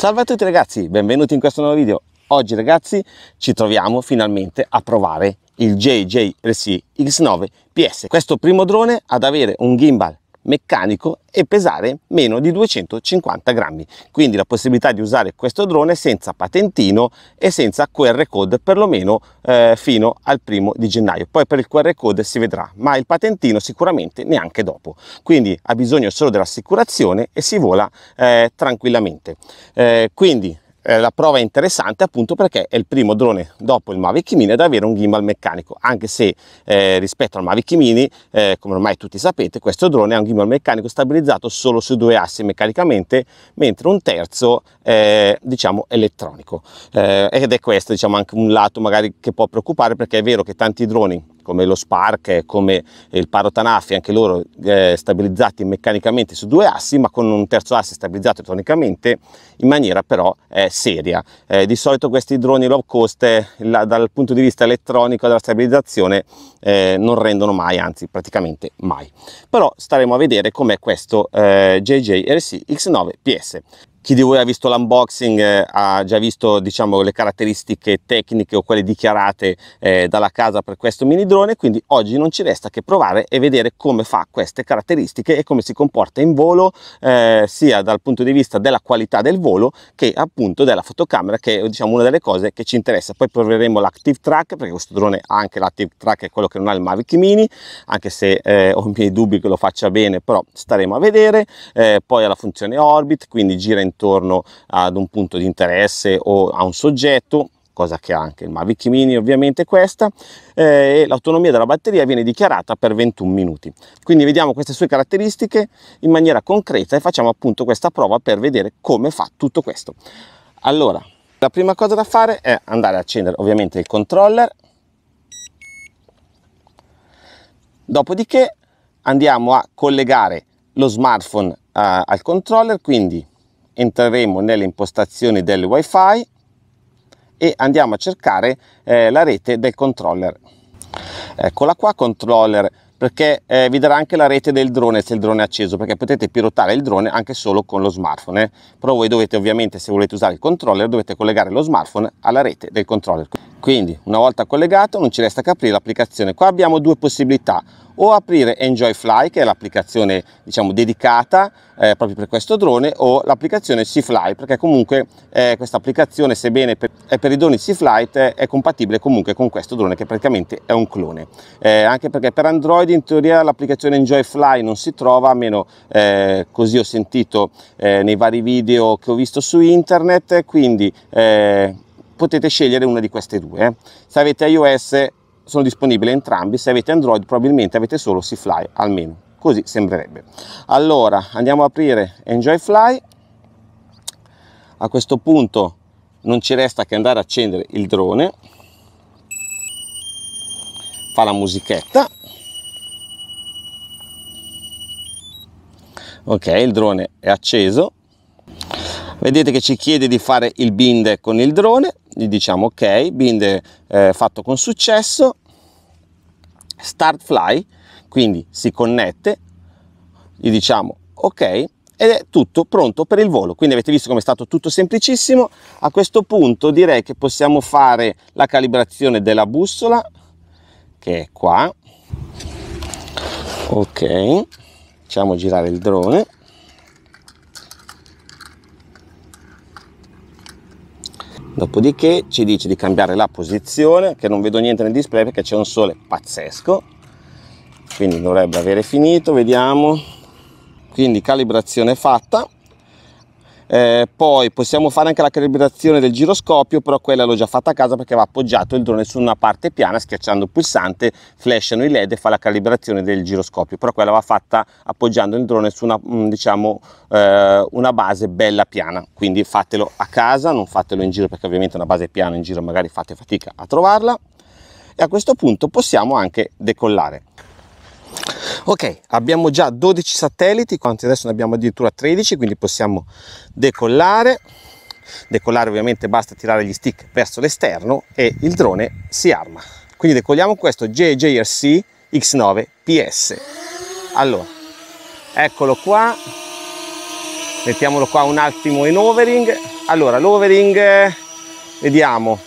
Salve a tutti ragazzi, benvenuti in questo nuovo video. Oggi ragazzi ci troviamo finalmente a provare il JJRC X9 PS, questo primo drone ad avere un gimbal meccanico e pesare meno di 250 grammi quindi la possibilità di usare questo drone senza patentino e senza QR code perlomeno eh, fino al primo di gennaio poi per il QR code si vedrà ma il patentino sicuramente neanche dopo quindi ha bisogno solo dell'assicurazione e si vola eh, tranquillamente eh, quindi eh, la prova è interessante appunto perché è il primo drone dopo il Mavic Mini ad avere un gimbal meccanico, anche se eh, rispetto al Mavic Mini, eh, come ormai tutti sapete, questo drone ha un gimbal meccanico stabilizzato solo su due assi meccanicamente, mentre un terzo è eh, diciamo elettronico. Eh, ed è questo diciamo anche un lato magari che può preoccupare perché è vero che tanti droni come lo Spark, come il Paro Tanaffi, anche loro eh, stabilizzati meccanicamente su due assi, ma con un terzo asse stabilizzato elettronicamente in maniera però eh, seria. Eh, di solito questi droni low cost eh, la, dal punto di vista elettronico della stabilizzazione eh, non rendono mai, anzi praticamente mai. Però staremo a vedere com'è questo eh, JJ RC X9 PS. Chi di voi ha visto l'unboxing eh, ha già visto diciamo, le caratteristiche tecniche o quelle dichiarate eh, dalla casa per questo mini drone, quindi oggi non ci resta che provare e vedere come fa queste caratteristiche e come si comporta in volo eh, sia dal punto di vista della qualità del volo che appunto della fotocamera che è diciamo, una delle cose che ci interessa. Poi proveremo l'active track perché questo drone ha anche l'active track è quello che non ha il Mavic Mini, anche se eh, ho i miei dubbi che lo faccia bene, però staremo a vedere. Eh, poi ha la funzione orbit, quindi gira in intorno ad un punto di interesse o a un soggetto cosa che ha anche il Mavic Mini ovviamente questa, eh, e l'autonomia della batteria viene dichiarata per 21 minuti. Quindi vediamo queste sue caratteristiche in maniera concreta e facciamo appunto questa prova per vedere come fa tutto questo. Allora, la prima cosa da fare è andare ad accendere ovviamente il controller, dopodiché andiamo a collegare lo smartphone eh, al controller, quindi entreremo nelle impostazioni del wifi e andiamo a cercare eh, la rete del controller eccola qua controller perché eh, vi darà anche la rete del drone se il drone è acceso perché potete pilotare il drone anche solo con lo smartphone eh. però voi dovete ovviamente se volete usare il controller dovete collegare lo smartphone alla rete del controller quindi una volta collegato non ci resta che aprire l'applicazione qua abbiamo due possibilità o aprire Enjoy Fly che è l'applicazione diciamo dedicata eh, proprio per questo drone o l'applicazione SeaFly perché comunque eh, questa applicazione sebbene per, è per i droni SeaFlight è compatibile comunque con questo drone che praticamente è un clone eh, anche perché per Android in teoria l'applicazione Enjoy Fly non si trova almeno eh, così ho sentito eh, nei vari video che ho visto su internet quindi eh, potete scegliere una di queste due se avete iOS sono disponibili entrambi, se avete Android probabilmente avete solo C-Fly, almeno, così sembrerebbe. Allora, andiamo ad aprire Enjoy Fly, a questo punto non ci resta che andare a accendere il drone, fa la musichetta, ok il drone è acceso vedete che ci chiede di fare il bind con il drone gli diciamo ok, bind eh, fatto con successo, start fly, quindi si connette, gli diciamo ok ed è tutto pronto per il volo. Quindi avete visto come è stato tutto semplicissimo. A questo punto direi che possiamo fare la calibrazione della bussola che è qua. Ok, facciamo girare il drone. Dopodiché ci dice di cambiare la posizione, che non vedo niente nel display perché c'è un sole pazzesco, quindi dovrebbe avere finito, vediamo. Quindi calibrazione fatta, eh, poi possiamo fare anche la calibrazione del giroscopio però quella l'ho già fatta a casa perché va appoggiato il drone su una parte piana schiacciando il pulsante flashano i led e fa la calibrazione del giroscopio però quella va fatta appoggiando il drone su una, mm, diciamo, eh, una base bella piana quindi fatelo a casa non fatelo in giro perché ovviamente una base piana in giro magari fate fatica a trovarla e a questo punto possiamo anche decollare Ok, abbiamo già 12 satelliti, quanti adesso ne abbiamo addirittura 13, quindi possiamo decollare. Decollare ovviamente basta tirare gli stick verso l'esterno e il drone si arma. Quindi decolliamo questo JJRC X9 PS. Allora, eccolo qua. Mettiamolo qua un attimo in overing. Allora, l'overing, eh, vediamo,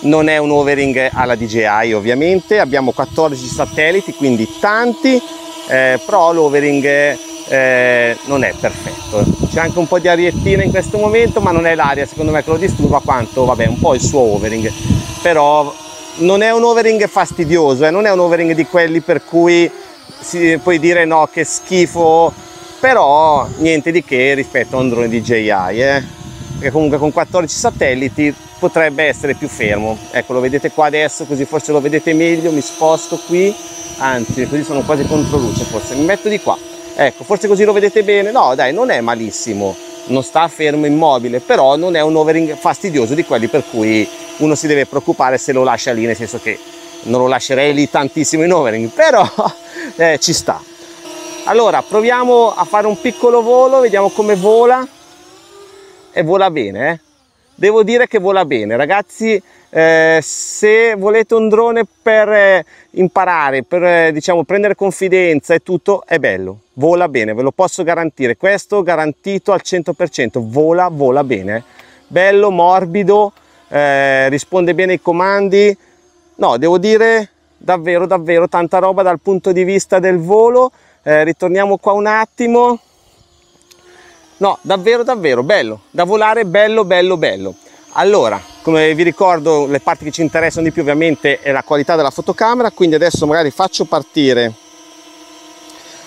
non è un overing alla DJI ovviamente, abbiamo 14 satelliti, quindi tanti, eh, però l'overing eh, non è perfetto. C'è anche un po' di ariettina in questo momento, ma non è l'aria secondo me che lo disturba quanto, vabbè, un po' il suo overing, però non è un overing fastidioso, eh, non è un overing di quelli per cui si, puoi dire no, che schifo, però niente di che rispetto a un drone DJI, eh? perché comunque con 14 satelliti potrebbe essere più fermo. Ecco, lo vedete qua adesso, così forse lo vedete meglio, mi sposto qui, anzi, così sono quasi contro luce forse, mi metto di qua. Ecco, forse così lo vedete bene. No, dai, non è malissimo, non sta fermo immobile, però non è un overing fastidioso di quelli per cui uno si deve preoccupare se lo lascia lì, nel senso che non lo lascerei lì tantissimo in overing, però eh, ci sta. Allora, proviamo a fare un piccolo volo, vediamo come vola. E vola bene, eh? devo dire che vola bene ragazzi eh, se volete un drone per eh, imparare per eh, diciamo prendere confidenza e tutto è bello vola bene ve lo posso garantire questo garantito al 100% vola vola bene bello morbido eh, risponde bene ai comandi no devo dire davvero davvero tanta roba dal punto di vista del volo ritorniamo qua un attimo No, davvero davvero bello, da volare bello bello bello. Allora, come vi ricordo, le parti che ci interessano di più ovviamente è la qualità della fotocamera, quindi adesso magari faccio partire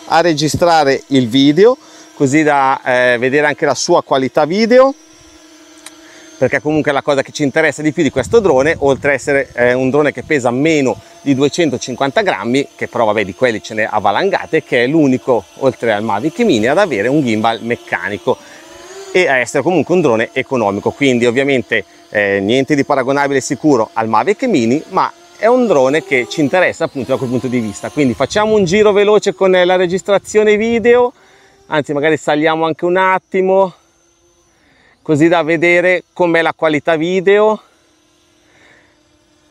a registrare il video, così da eh, vedere anche la sua qualità video perché comunque è la cosa che ci interessa di più di questo drone, oltre a essere eh, un drone che pesa meno di 250 grammi, che però vabbè di quelli ce ne avvalangate, che è l'unico, oltre al Mavic Mini, ad avere un gimbal meccanico e a essere comunque un drone economico, quindi ovviamente eh, niente di paragonabile sicuro al Mavic Mini, ma è un drone che ci interessa appunto da quel punto di vista. Quindi facciamo un giro veloce con la registrazione video, anzi magari saliamo anche un attimo, così da vedere com'è la qualità video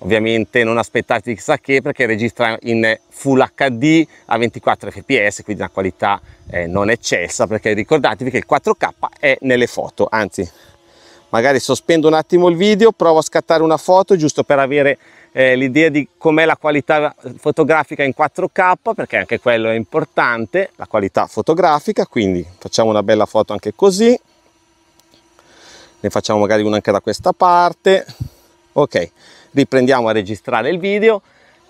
ovviamente non aspettati chissà che perché registra in full hd a 24 fps quindi una qualità eh, non eccessa perché ricordatevi che il 4k è nelle foto anzi magari sospendo un attimo il video provo a scattare una foto giusto per avere eh, l'idea di com'è la qualità fotografica in 4k perché anche quello è importante la qualità fotografica quindi facciamo una bella foto anche così ne facciamo magari una anche da questa parte ok riprendiamo a registrare il video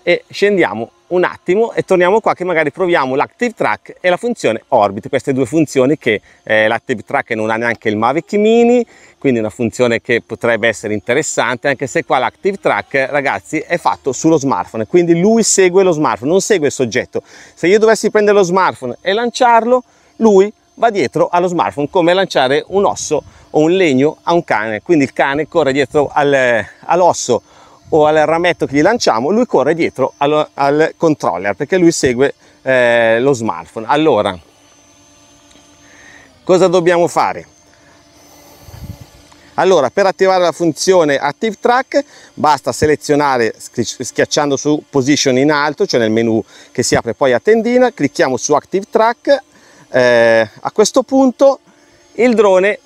e scendiamo un attimo e torniamo qua che magari proviamo l'active track e la funzione orbit queste due funzioni che eh, l'active track non ha neanche il Mavic mini quindi una funzione che potrebbe essere interessante anche se qua l'active track ragazzi è fatto sullo smartphone quindi lui segue lo smartphone non segue il soggetto se io dovessi prendere lo smartphone e lanciarlo lui va dietro allo smartphone come lanciare un osso o un legno a un cane, quindi il cane corre dietro al, all'osso o al rametto che gli lanciamo, lui corre dietro al, al controller perché lui segue eh, lo smartphone. Allora, cosa dobbiamo fare? Allora, per attivare la funzione Active Track basta selezionare schiacciando su Position in alto, cioè nel menu che si apre poi a tendina, clicchiamo su Active Track, eh, a questo punto il drone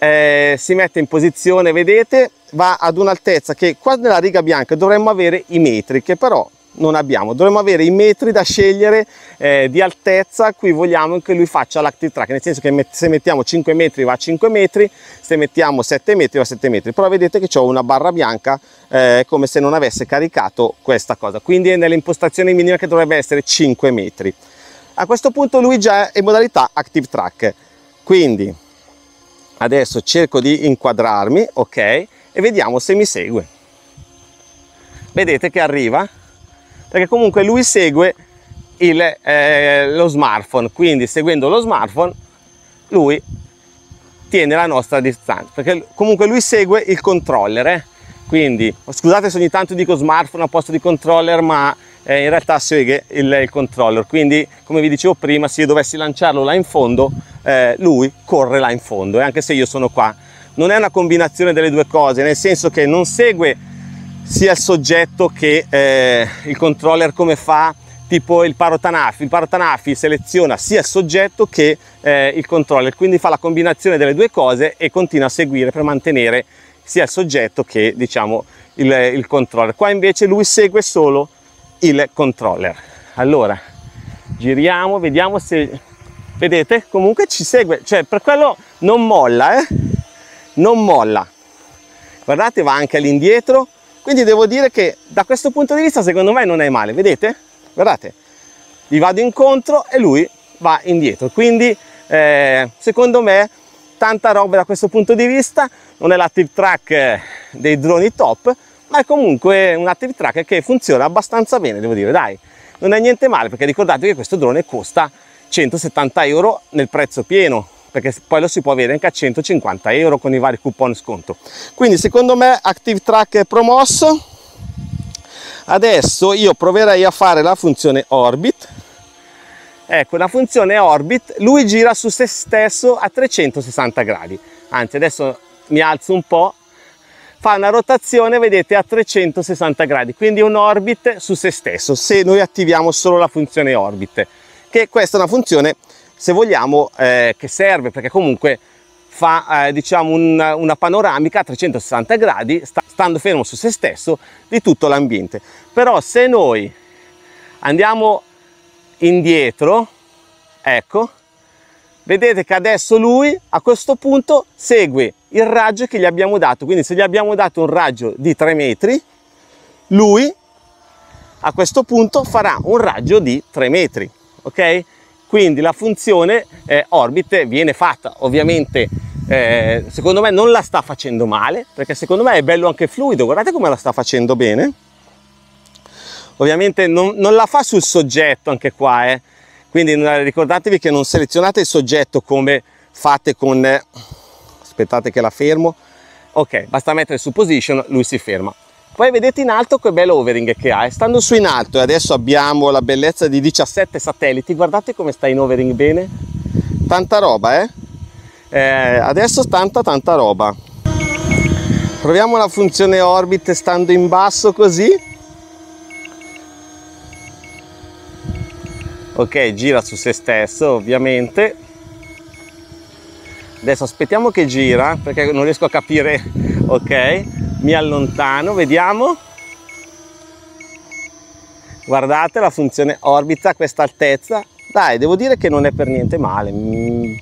eh, si mette in posizione, vedete, va ad un'altezza che qua nella riga bianca dovremmo avere i metri, che però non abbiamo, dovremmo avere i metri da scegliere eh, di altezza, qui vogliamo che lui faccia l'active track, nel senso che met se mettiamo 5 metri va a 5 metri, se mettiamo 7 metri va a 7 metri, però vedete che ho una barra bianca eh, come se non avesse caricato questa cosa, quindi è nell'impostazione minima che dovrebbe essere 5 metri. A questo punto lui già è in modalità active track, quindi adesso cerco di inquadrarmi ok e vediamo se mi segue vedete che arriva perché comunque lui segue il, eh, lo smartphone quindi seguendo lo smartphone lui tiene la nostra distanza perché comunque lui segue il controller eh? quindi scusate se ogni tanto dico smartphone a posto di controller ma eh, in realtà segue il, il, controller quindi come vi dicevo prima se io dovessi lanciarlo là in fondo eh, lui corre là in fondo e eh, anche se io sono qua non è una combinazione delle due cose nel senso che non segue sia il soggetto che eh, il controller come fa tipo il parotanafi, il parotanafi seleziona sia il soggetto che eh, il controller, quindi fa la combinazione delle due cose e continua a seguire per mantenere sia il soggetto che diciamo il, il controller. Qua invece lui segue solo il controller. Allora, giriamo, vediamo se... Vedete? Comunque ci segue, cioè per quello non molla, eh? Non molla. Guardate, va anche all'indietro. Quindi devo dire che da questo punto di vista secondo me non è male, vedete? Guardate, gli vado incontro e lui va indietro. Quindi eh, secondo me tanta roba da questo punto di vista, non è la tip track eh, dei droni top, ma è comunque un active tracker che funziona abbastanza bene, devo dire, dai, non è niente male perché ricordate che questo drone costa 170 euro nel prezzo pieno, perché poi lo si può avere anche a 150 euro con i vari coupon sconto. Quindi secondo me active tracker promosso. Adesso io proverei a fare la funzione orbit, ecco la funzione orbit lui gira su se stesso a 360 gradi anzi adesso mi alzo un po fa una rotazione, vedete, a 360 gradi, quindi un orbit su se stesso, se noi attiviamo solo la funzione orbit, che questa è una funzione, se vogliamo, eh, che serve, perché comunque fa eh, diciamo un, una panoramica a 360 gradi, sta, stando fermo su se stesso, di tutto l'ambiente. Però se noi andiamo indietro, ecco, vedete che adesso lui a questo punto segue il raggio che gli abbiamo dato quindi se gli abbiamo dato un raggio di 3 metri lui a questo punto farà un raggio di 3 metri ok quindi la funzione eh, orbite viene fatta ovviamente eh, secondo me non la sta facendo male perché secondo me è bello anche fluido guardate come la sta facendo bene ovviamente non, non la fa sul soggetto anche qua eh. Quindi ricordatevi che non selezionate il soggetto come fate con... Eh, aspettate che la fermo. Ok, basta mettere su position, lui si ferma. Poi vedete in alto che bel overing che ha. E stando su in alto e adesso abbiamo la bellezza di 17 satelliti, guardate come sta in overing bene. Tanta roba, eh? eh adesso tanta tanta roba. Proviamo la funzione orbit stando in basso così. ok gira su se stesso ovviamente adesso aspettiamo che gira perché non riesco a capire ok mi allontano vediamo guardate la funzione orbita a questa altezza dai devo dire che non è per niente male mm,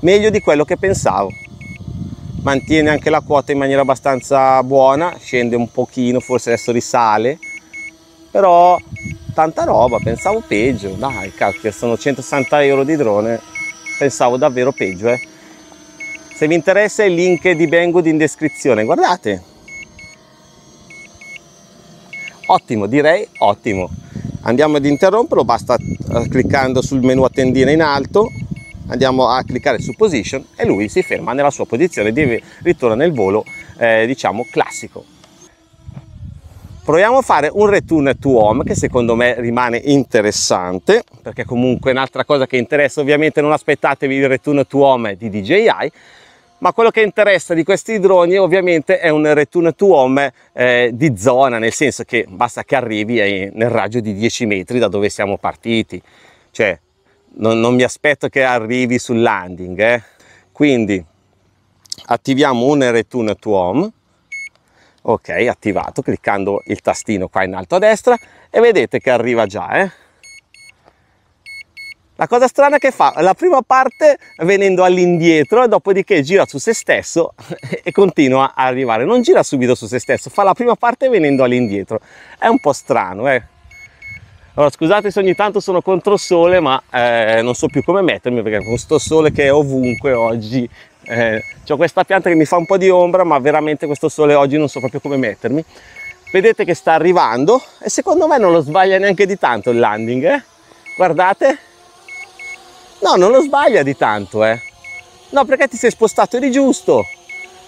meglio di quello che pensavo mantiene anche la quota in maniera abbastanza buona scende un pochino forse adesso risale però tanta roba, pensavo peggio, dai cacchio, sono 160 euro di drone, pensavo davvero peggio. Eh. Se vi interessa il link di Banggood in descrizione, guardate. Ottimo, direi ottimo. Andiamo ad interromperlo, basta eh, cliccando sul menu a tendina in alto, andiamo a cliccare su position e lui si ferma nella sua posizione di ritorno nel volo eh, diciamo classico. Proviamo a fare un return to home che secondo me rimane interessante perché comunque un'altra cosa che interessa ovviamente non aspettatevi il return to home di DJI ma quello che interessa di questi droni ovviamente è un return to home eh, di zona nel senso che basta che arrivi nel raggio di 10 metri da dove siamo partiti cioè non, non mi aspetto che arrivi sul landing eh. quindi attiviamo un return to home ok attivato cliccando il tastino qua in alto a destra e vedete che arriva già eh? la cosa strana è che fa la prima parte venendo all'indietro e dopodiché gira su se stesso e continua a arrivare non gira subito su se stesso fa la prima parte venendo all'indietro è un po' strano eh? Allora, scusate se ogni tanto sono contro sole, ma eh, non so più come mettermi perché con sto sole che è ovunque oggi eh, ho questa pianta che mi fa un po' di ombra ma veramente questo sole oggi non so proprio come mettermi vedete che sta arrivando e secondo me non lo sbaglia neanche di tanto il landing eh? guardate no non lo sbaglia di tanto eh no perché ti sei spostato eri giusto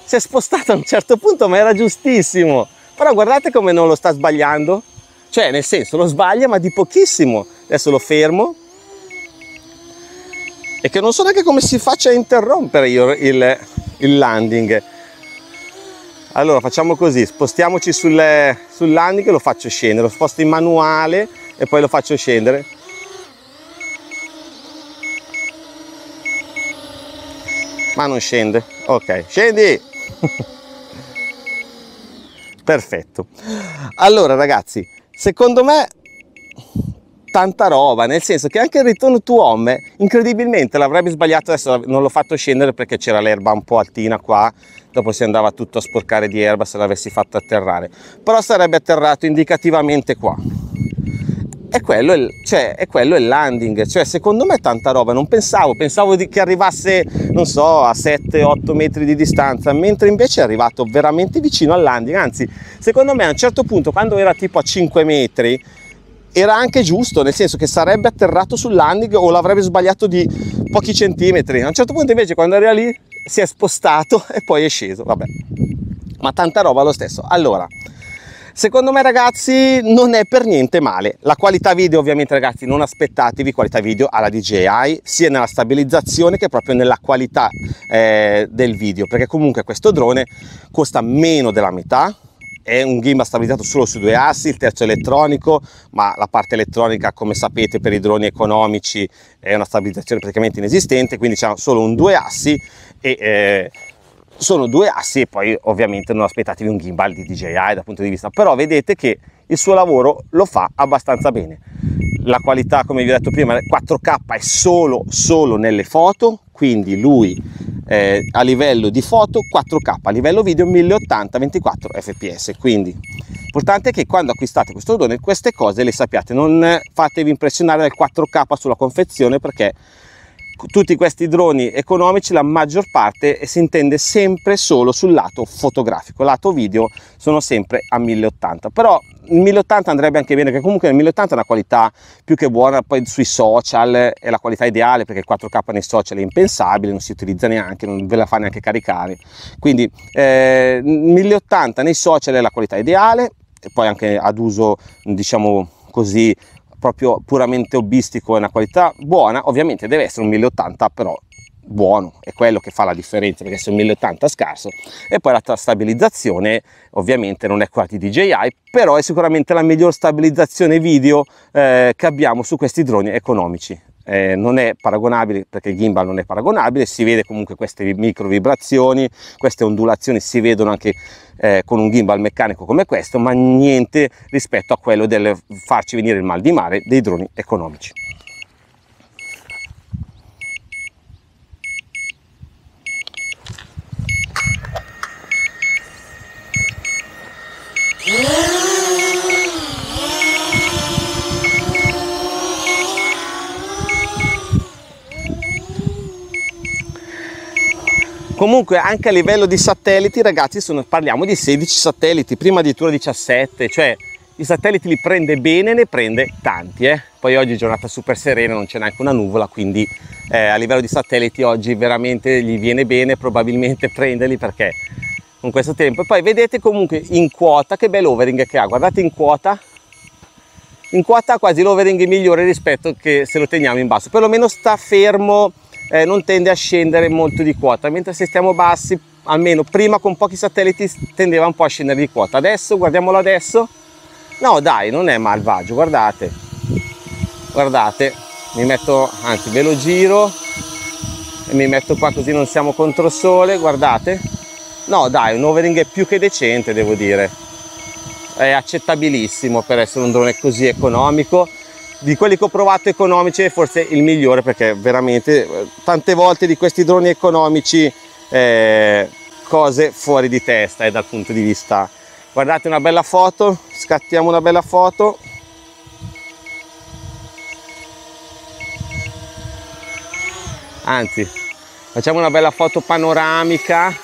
si è spostato a un certo punto ma era giustissimo però guardate come non lo sta sbagliando cioè nel senso lo sbaglia ma di pochissimo adesso lo fermo e che non so neanche come si faccia a interrompere il, il, il landing. Allora facciamo così, spostiamoci sul, sul landing e lo faccio scendere, lo sposto in manuale e poi lo faccio scendere. Ma non scende, ok, scendi! Perfetto. Allora ragazzi, secondo me tanta roba, nel senso che anche il ritorno to home incredibilmente l'avrebbe sbagliato, adesso non l'ho fatto scendere perché c'era l'erba un po' altina qua, dopo si andava tutto a sporcare di erba se l'avessi fatto atterrare, però sarebbe atterrato indicativamente qua. E quello è, cioè, è quello il landing, cioè secondo me è tanta roba, non pensavo, pensavo che arrivasse, non so, a 7-8 metri di distanza, mentre invece è arrivato veramente vicino al landing, anzi secondo me a un certo punto quando era tipo a 5 metri, era anche giusto, nel senso che sarebbe atterrato sul landing o l'avrebbe sbagliato di pochi centimetri. A un certo punto invece quando era lì si è spostato e poi è sceso, vabbè. Ma tanta roba lo stesso. Allora, secondo me ragazzi non è per niente male. La qualità video ovviamente ragazzi non aspettatevi qualità video alla DJI sia nella stabilizzazione che proprio nella qualità eh, del video perché comunque questo drone costa meno della metà è un gimbal stabilizzato solo su due assi, il terzo elettronico, ma la parte elettronica come sapete per i droni economici è una stabilizzazione praticamente inesistente, quindi c'è solo un due assi e eh, sono due assi e poi ovviamente non aspettatevi un gimbal di DJI dal punto di vista, però vedete che il suo lavoro lo fa abbastanza bene. La qualità come vi ho detto prima 4K è solo, solo nelle foto, quindi lui eh, a livello di foto 4K, a livello video 1080 24 fps. Quindi l'importante è che quando acquistate questo drone queste cose le sappiate, non fatevi impressionare dal 4K sulla confezione perché tutti questi droni economici la maggior parte eh, si intende sempre solo sul lato fotografico lato video sono sempre a 1080 però il 1080 andrebbe anche bene che comunque il 1080 è una qualità più che buona poi sui social è la qualità ideale perché il 4k nei social è impensabile non si utilizza neanche non ve la fa neanche caricare quindi eh, 1080 nei social è la qualità ideale e poi anche ad uso diciamo così proprio puramente hobbistico è una qualità buona, ovviamente deve essere un 1080 però buono, è quello che fa la differenza perché se un 1080 è scarso e poi la stabilizzazione ovviamente non è quella di DJI però è sicuramente la miglior stabilizzazione video eh, che abbiamo su questi droni economici eh, non è paragonabile perché il gimbal non è paragonabile, si vede comunque queste micro vibrazioni, queste ondulazioni si vedono anche eh, con un gimbal meccanico come questo, ma niente rispetto a quello del farci venire il mal di mare dei droni economici. Yeah. comunque anche a livello di satelliti ragazzi sono, parliamo di 16 satelliti prima addirittura 17 cioè i satelliti li prende bene ne prende tanti eh? poi oggi è giornata super serena non c'è neanche una nuvola quindi eh, a livello di satelliti oggi veramente gli viene bene probabilmente prenderli perché con questo tempo e poi vedete comunque in quota che bel overing che ha guardate in quota in quota ha quasi l'overing migliore rispetto che se lo teniamo in basso perlomeno sta fermo eh, non tende a scendere molto di quota, mentre se stiamo bassi, almeno prima con pochi satelliti tendeva un po' a scendere di quota. Adesso, guardiamolo adesso, no dai, non è malvagio, guardate, guardate, mi metto, anzi ve lo giro e mi metto qua così non siamo contro sole, guardate, no dai, un overing è più che decente devo dire, è accettabilissimo per essere un drone così economico di quelli che ho provato economici è forse il migliore perché veramente eh, tante volte di questi droni economici eh, cose fuori di testa e eh, dal punto di vista guardate una bella foto scattiamo una bella foto anzi facciamo una bella foto panoramica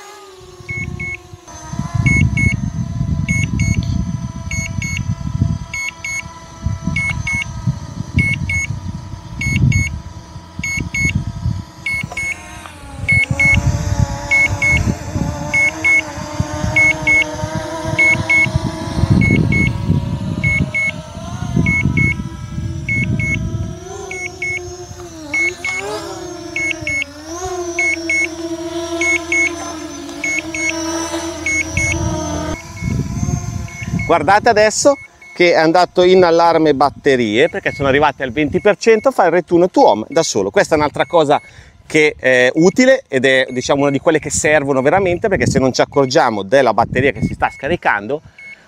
guardate adesso che è andato in allarme batterie perché sono arrivate al 20% fa il return to home da solo questa è un'altra cosa che è utile ed è diciamo una di quelle che servono veramente perché se non ci accorgiamo della batteria che si sta scaricando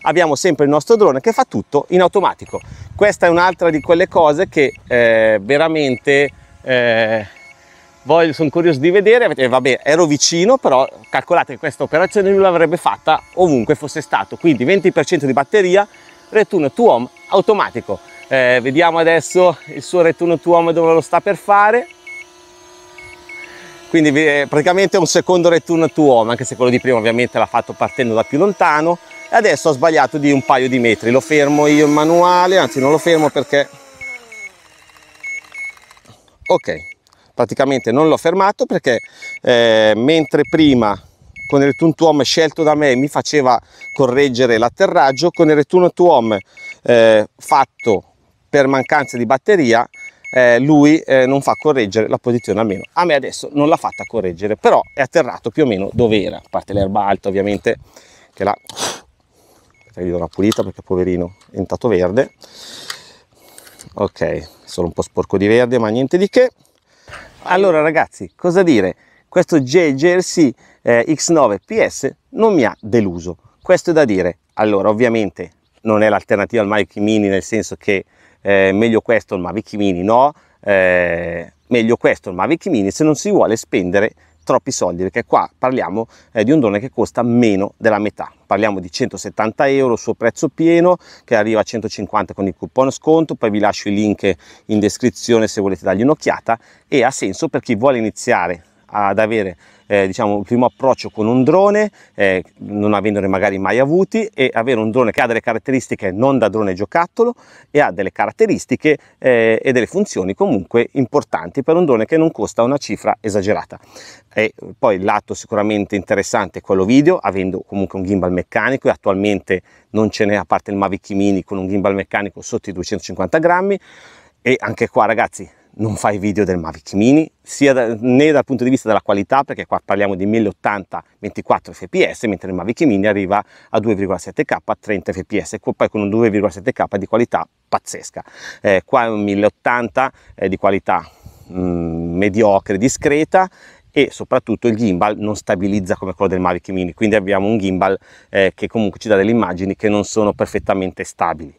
abbiamo sempre il nostro drone che fa tutto in automatico questa è un'altra di quelle cose che eh, veramente eh, voglio, sono curioso di vedere, perché vabbè ero vicino, però calcolate che questa operazione lui l'avrebbe fatta ovunque fosse stato, quindi 20% di batteria, return to home automatico. Eh, vediamo adesso il suo return to home dove lo sta per fare. Quindi eh, praticamente è un secondo return to home, anche se quello di prima ovviamente l'ha fatto partendo da più lontano. E adesso ha sbagliato di un paio di metri, lo fermo io in manuale, anzi non lo fermo perché... Ok, praticamente non l'ho fermato perché eh, mentre prima con il return to home scelto da me mi faceva correggere l'atterraggio, con il return to home eh, fatto per mancanza di batteria eh, lui eh, non fa correggere la posizione almeno a me adesso non l'ha fatta correggere però è atterrato più o meno dove era a parte l'erba alta ovviamente che là gli do una pulita perché poverino è diventato verde ok solo un po' sporco di verde ma niente di che allora ragazzi, cosa dire? Questo JGRC eh, X9 PS non mi ha deluso. Questo è da dire. Allora, ovviamente non è l'alternativa al Mavic Mini nel senso che eh, meglio questo il Mavic Mini no, eh, meglio questo il Mavic Mini se non si vuole spendere troppi soldi perché qua parliamo eh, di un drone che costa meno della metà parliamo di 170 euro suo prezzo pieno che arriva a 150 con il coupon sconto poi vi lascio i link in descrizione se volete dargli un'occhiata e ha senso per chi vuole iniziare ad avere eh, diciamo, il primo approccio con un drone, eh, non avendone magari mai avuti, e avere un drone che ha delle caratteristiche non da drone giocattolo e ha delle caratteristiche eh, e delle funzioni comunque importanti per un drone che non costa una cifra esagerata. E poi il lato sicuramente interessante è quello video, avendo comunque un gimbal meccanico e attualmente non ce n'è a parte il Mavic Mini con un gimbal meccanico sotto i 250 grammi e anche qua ragazzi non fai video del Mavic Mini, sia da, né dal punto di vista della qualità, perché qua parliamo di 1080 24 fps, mentre il Mavic Mini arriva a 2,7K a 30 fps, poi con un 2,7K di qualità pazzesca. Eh, qua è un 1080 eh, di qualità mh, mm, mediocre, discreta, e soprattutto il gimbal non stabilizza come quello del Mavic Mini, quindi abbiamo un gimbal eh, che comunque ci dà delle immagini che non sono perfettamente stabili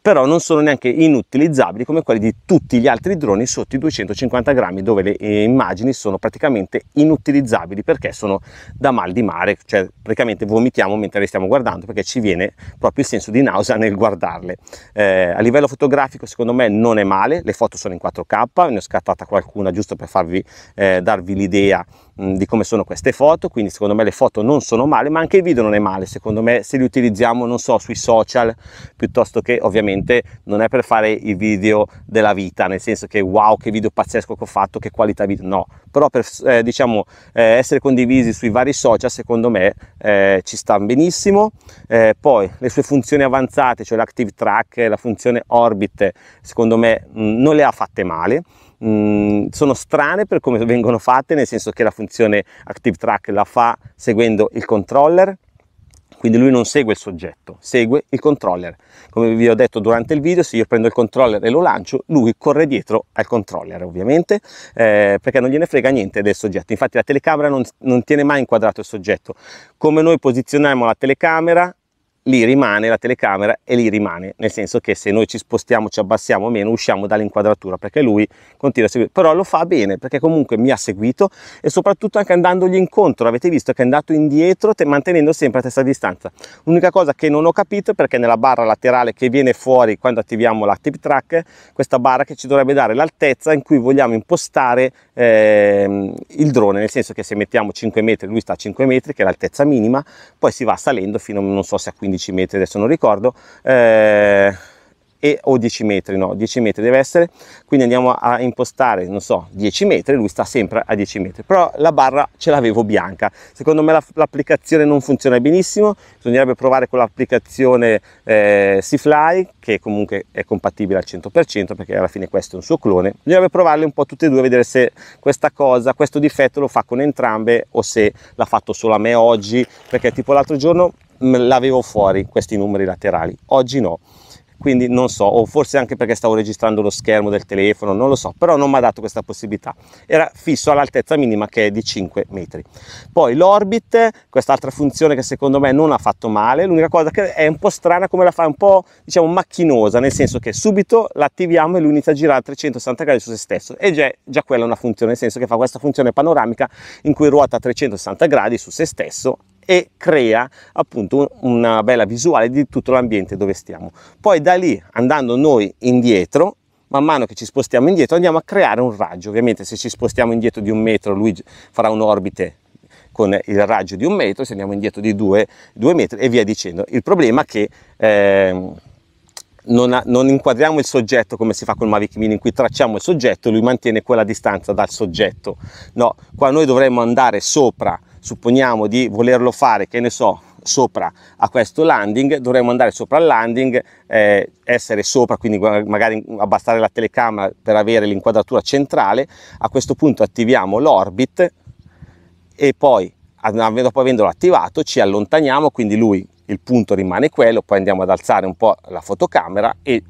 però non sono neanche inutilizzabili come quelli di tutti gli altri droni sotto i 250 grammi dove le eh, immagini sono praticamente inutilizzabili perché sono da mal di mare, cioè praticamente vomitiamo mentre le stiamo guardando perché ci viene proprio il senso di nausea nel guardarle. Eh, a livello fotografico secondo me non è male, le foto sono in 4K, ne ho scattata qualcuna giusto per farvi, eh, darvi l'idea di come sono queste foto, quindi secondo me le foto non sono male, ma anche il video non è male, secondo me se li utilizziamo, non so, sui social, piuttosto che ovviamente non è per fare i video della vita, nel senso che wow, che video pazzesco che ho fatto, che qualità video, no, però per eh, diciamo eh, essere condivisi sui vari social, secondo me eh, ci sta benissimo. Eh, poi le sue funzioni avanzate, cioè l'active track, la funzione orbit, secondo me mh, non le ha fatte male mh, mm, sono strane per come vengono fatte, nel senso che la funzione Active Track la fa seguendo il controller, quindi lui non segue il soggetto, segue il controller. Come vi ho detto durante il video, se io prendo il controller e lo lancio, lui corre dietro al controller ovviamente, eh, perché non gliene frega niente del soggetto. Infatti la telecamera non, non tiene mai inquadrato il soggetto. Come noi posizioniamo la telecamera, lì rimane la telecamera e lì rimane, nel senso che se noi ci spostiamo, ci abbassiamo o meno, usciamo dall'inquadratura perché lui continua a seguire, però lo fa bene perché comunque mi ha seguito e soprattutto anche andandogli incontro, avete visto che è andato indietro mantenendo sempre la stessa distanza. L'unica cosa che non ho capito è perché nella barra laterale che viene fuori quando attiviamo la tip track, questa barra che ci dovrebbe dare l'altezza in cui vogliamo impostare eh, il drone, nel senso che se mettiamo 5 metri, lui sta a 5 metri, che è l'altezza minima, poi si va salendo fino, non so se a 15 metri, adesso non ricordo. Eh, e, o 10 metri, no, 10 metri deve essere, quindi andiamo a impostare, non so, 10 metri, lui sta sempre a 10 metri, però la barra ce l'avevo bianca, secondo me l'applicazione non funziona benissimo, bisognerebbe provare con l'applicazione eh, Seafly, che comunque è compatibile al 100%, perché alla fine questo è un suo clone, bisognerebbe provarle un po' tutte e due, vedere se questa cosa, questo difetto lo fa con entrambe o se l'ha fatto solo a me oggi, perché tipo l'altro giorno l'avevo fuori questi numeri laterali, oggi no quindi non so, o forse anche perché stavo registrando lo schermo del telefono, non lo so, però non mi ha dato questa possibilità. Era fisso all'altezza minima che è di 5 metri. Poi l'Orbit, quest'altra funzione che secondo me non ha fatto male, l'unica cosa che è un po' strana come la fa, un po' diciamo macchinosa, nel senso che subito l'attiviamo e lui inizia a girare a 360 gradi su se stesso, e già, già quella è una funzione, nel senso che fa questa funzione panoramica in cui ruota a 360 gradi su se stesso e crea appunto una bella visuale di tutto l'ambiente dove stiamo. Poi da lì andando noi indietro man mano che ci spostiamo indietro andiamo a creare un raggio, ovviamente se ci spostiamo indietro di un metro lui farà un'orbite con il raggio di un metro, se andiamo indietro di due, due metri e via dicendo. Il problema è che eh, non, non, inquadriamo il soggetto come si fa col Mavic Mini in cui tracciamo il soggetto e lui mantiene quella distanza dal soggetto. No, qua noi dovremmo andare sopra supponiamo di volerlo fare, che ne so, sopra a questo landing, dovremmo andare sopra al landing, eh, essere sopra, quindi magari abbassare la telecamera per avere l'inquadratura centrale, a questo punto attiviamo l'orbit e poi dopo averlo attivato ci allontaniamo, quindi lui il punto rimane quello, poi andiamo ad alzare un po' la fotocamera e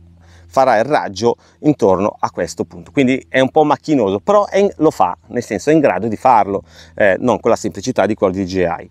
farà il raggio intorno a questo punto quindi è un po' macchinoso però in, lo fa nel senso è in grado di farlo eh, non con la semplicità di quello di DJI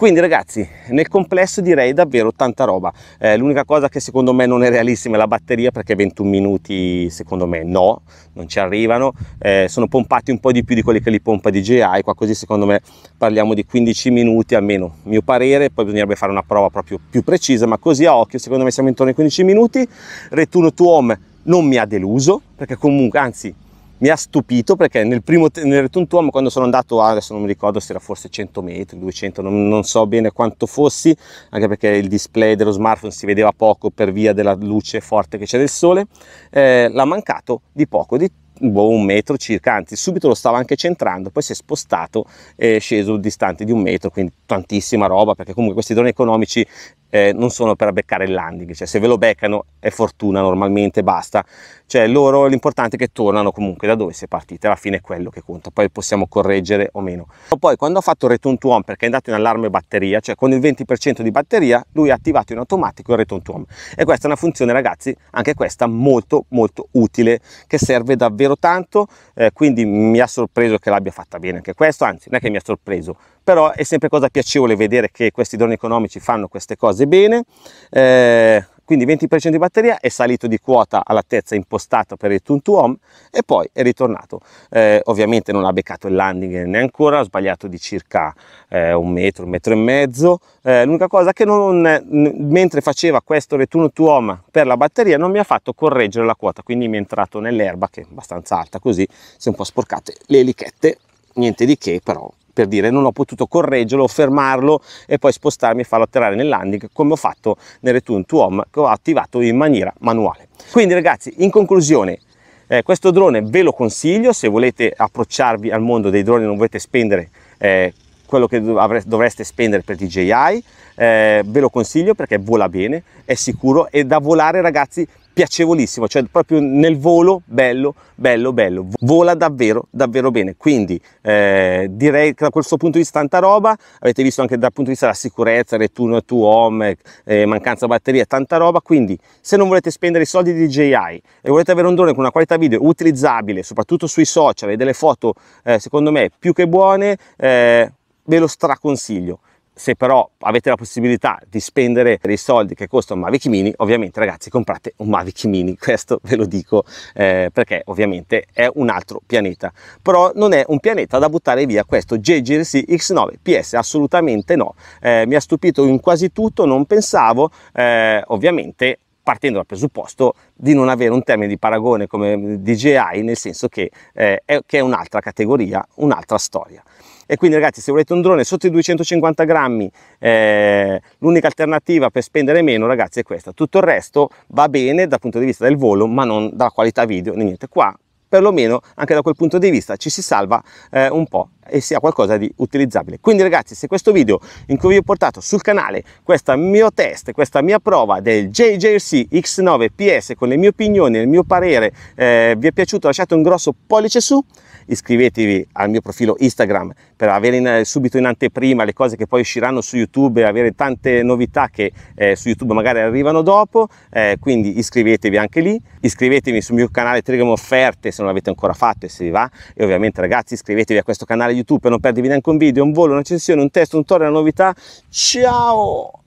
quindi ragazzi nel complesso direi davvero tanta roba eh, l'unica cosa che secondo me non è realissima è la batteria perché 21 minuti secondo me no non ci arrivano eh, sono pompati un po' di più di quelli che li pompa DJI qua così secondo me parliamo di 15 minuti almeno mio parere poi bisognerebbe fare una prova proprio più precisa ma così a occhio secondo me siamo intorno ai 15 minuti return to home non mi ha deluso perché comunque anzi mi ha stupito perché nel primo nel return to quando sono andato a, ah, adesso non mi ricordo se era forse 100 metri 200 non, non, so bene quanto fossi anche perché il display dello smartphone si vedeva poco per via della luce forte che c'è del sole eh, l'ha mancato di poco di boh, un metro circa anzi subito lo stava anche centrando poi si è spostato e è sceso distante di un metro quindi tantissima roba perché comunque questi droni economici eh, non sono per beccare il landing cioè se ve lo beccano è fortuna normalmente basta cioè loro l'importante è che tornano comunque da dove si è partiti, alla fine è quello che conta, poi possiamo correggere o meno. Poi quando ha fatto il return to home perché è andato in allarme batteria, cioè con il 20% di batteria lui ha attivato in automatico il return to home e questa è una funzione ragazzi, anche questa molto molto utile che serve davvero tanto, eh, quindi mi ha sorpreso che l'abbia fatta bene anche questo, anzi non è che mi ha sorpreso, però è sempre cosa piacevole vedere che questi droni economici fanno queste cose bene. Eh, quindi 20% di batteria è salito di quota all'altezza impostata per il Tuntu Home e poi è ritornato. Eh, ovviamente non ha beccato il landing neanche ha sbagliato di circa eh, un metro, un metro e mezzo. Eh, l'unica cosa che non, mentre faceva questo return to home per la batteria non mi ha fatto correggere la quota, quindi mi è entrato nell'erba che è abbastanza alta, così si è un po' sporcate le elichette, niente di che però per dire, non ho potuto correggerlo, fermarlo e poi spostarmi e farlo atterrare nel landing come ho fatto nel return to home che ho attivato in maniera manuale. Quindi ragazzi, in conclusione, eh, questo drone ve lo consiglio se volete approcciarvi al mondo dei droni non volete spendere eh, quello che dovreste spendere per DJI, eh, ve lo consiglio perché vola bene, è sicuro e da volare ragazzi piacevolissimo, cioè proprio nel volo bello, bello, bello, vola davvero, davvero bene, quindi eh, direi che da questo punto di vista tanta roba, avete visto anche dal punto di vista della sicurezza, return to home, eh, mancanza batteria, tanta roba, quindi se non volete spendere i soldi di DJI e volete avere un drone con una qualità video utilizzabile, soprattutto sui social e delle foto eh, secondo me più che buone, eh, ve lo straconsiglio. Se però avete la possibilità di spendere dei soldi che costa un Mavic Mini, ovviamente ragazzi comprate un Mavic Mini, questo ve lo dico eh, perché ovviamente è un altro pianeta. Però non è un pianeta da buttare via questo JGRC X9 PS, assolutamente no. Eh, mi ha stupito in quasi tutto, non pensavo, eh, ovviamente partendo dal presupposto di non avere un termine di paragone come DJI, nel senso che, eh, è, che è un'altra categoria, un'altra storia e quindi ragazzi se volete un drone sotto i 250 grammi eh, l'unica alternativa per spendere meno ragazzi è questa tutto il resto va bene dal punto di vista del volo ma non dalla qualità video né niente qua perlomeno anche da quel punto di vista ci si salva eh, un po' e sia qualcosa di utilizzabile. Quindi ragazzi se questo video in cui vi ho portato sul canale questo mio test, questa mia prova del JJC X9 PS con le mie opinioni, il mio parere eh, vi è piaciuto lasciate un grosso pollice su, iscrivetevi al mio profilo Instagram per avere in, subito in anteprima le cose che poi usciranno su YouTube e avere tante novità che eh, su YouTube magari arrivano dopo, eh, quindi iscrivetevi anche lì, iscrivetevi sul mio canale Telegram Offerte se non l'avete ancora fatto e se vi va e ovviamente ragazzi iscrivetevi a questo canale YouTube per non perdervi neanche un video, un volo, un'accensione, un testo, un tutorial, una novità. Ciao!